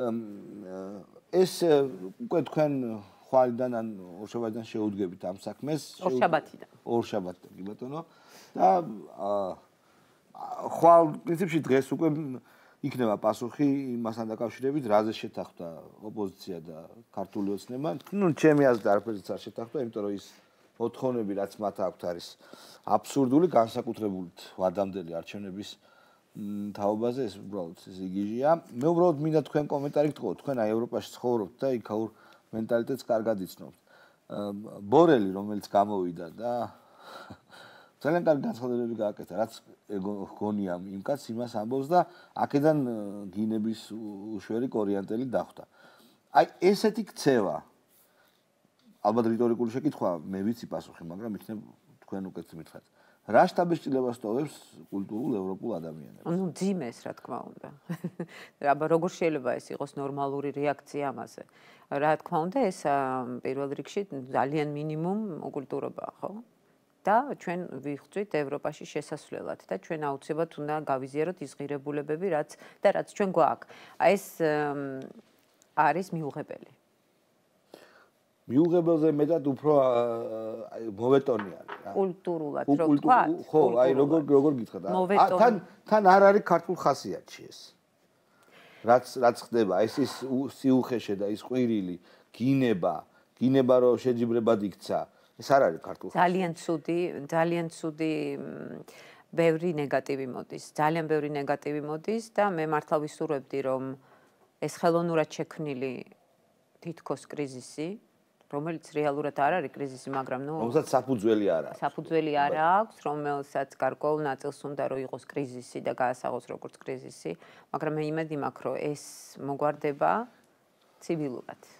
ეს უკვე თქვენ ხვალიდან ან ორშაბათიდან შეუდგებით ამ საქმეს ორშაბათიდან ორშაბათიდან კი ბატონო და ხვალ პრინციპში დღეს უკვე იქნება პასუხი იმასთან დაკავშირებით რაზე შეთახდა ოპოზიცია და ქართული ოცნება ნუ ჩემი აზრით არაფერზე არ შეთახდა იმიტომ რომ ის მოთხოვნები რაც მათ აქვთ არის აბსურდული განსაკუთრებულით ვადამდელი არჩევნების თაობაზე ეს უბრალოდ სიგიჟეა. მე უბრალოდ მინდა თქვენ კომენტარი გთქვა, თქვენ აი ევროპაში ცხოვრობთ და იქაურ მენტალიტეტს კარგად იცნობთ. ბორელი რომელიც გამოვიდა და ძალიან კარგი განცხადებები გააკეთა, რაც გონია იმ კაც იმას ამბობს და აქედან გინების უშვერი კორიანტელი დახვდა. აი ესეთი ქცევა ალბათ რიტორიკული შეკითხვა, მე ვიცი პასუხი, მაგრამ იქნებ თქვენ უკეთ მითხრათ. აა რა შტაბისტილებას ტოვებს კულტურულ ევროპულ ადამიანებს. ანუ ძიმეს რა თქმა უნდა. აბა როგორ შეიძლება ეს იყოს ნორმალური რეაქცია ამაზე? რა თქმა უნდა, ეს პირველ რიგში ძალიან მინიმუმ კულტურობაა, ხო? და ჩვენ ვიხვით ევროპაში შესასვლელად და ჩვენ აუცილებლად უნდა გავიზიაროთ ის ღირებულებები, რაც და რაც ჩვენ გვაქვს. აი ეს არის მიუღებელი. მიუღებელზე მეტად უფრო მოვეტონიან კულტურულად რო თქვა ხო აი როგორ როგორ გითხრათ თან თან არ არის ქართულ ხასიათში ეს რაც რაც ხდება ეს ის სიუხეშე და ის ყვირილი გინება გინება რომ შეჯიბრებად იქცა ეს არ არის ქართულ ძალიან ცუდი ძალიან ცუდი ბევრი ნეგატივი მოდის ძალიან ბევრი ნეგატივი მოდის და მე მართლა ვისურვებდი რომ ეს ხელოვნურად შექმნილი თითქოს კრიზისი რომელიც რეალურად არ არის კრიზისი, მაგრამ ნუ რომელსაც საფუძველი არ აქვს. საფუძველი არ აქვს, რომელსაც გარკვეულ ნაწილს უნდა რო იყოს კრიზისი და გაასაღოს როგორც კრიზისი, მაგრამ მე იმედი მაქვს, რომ ეს მოგვარდება ცივილურად.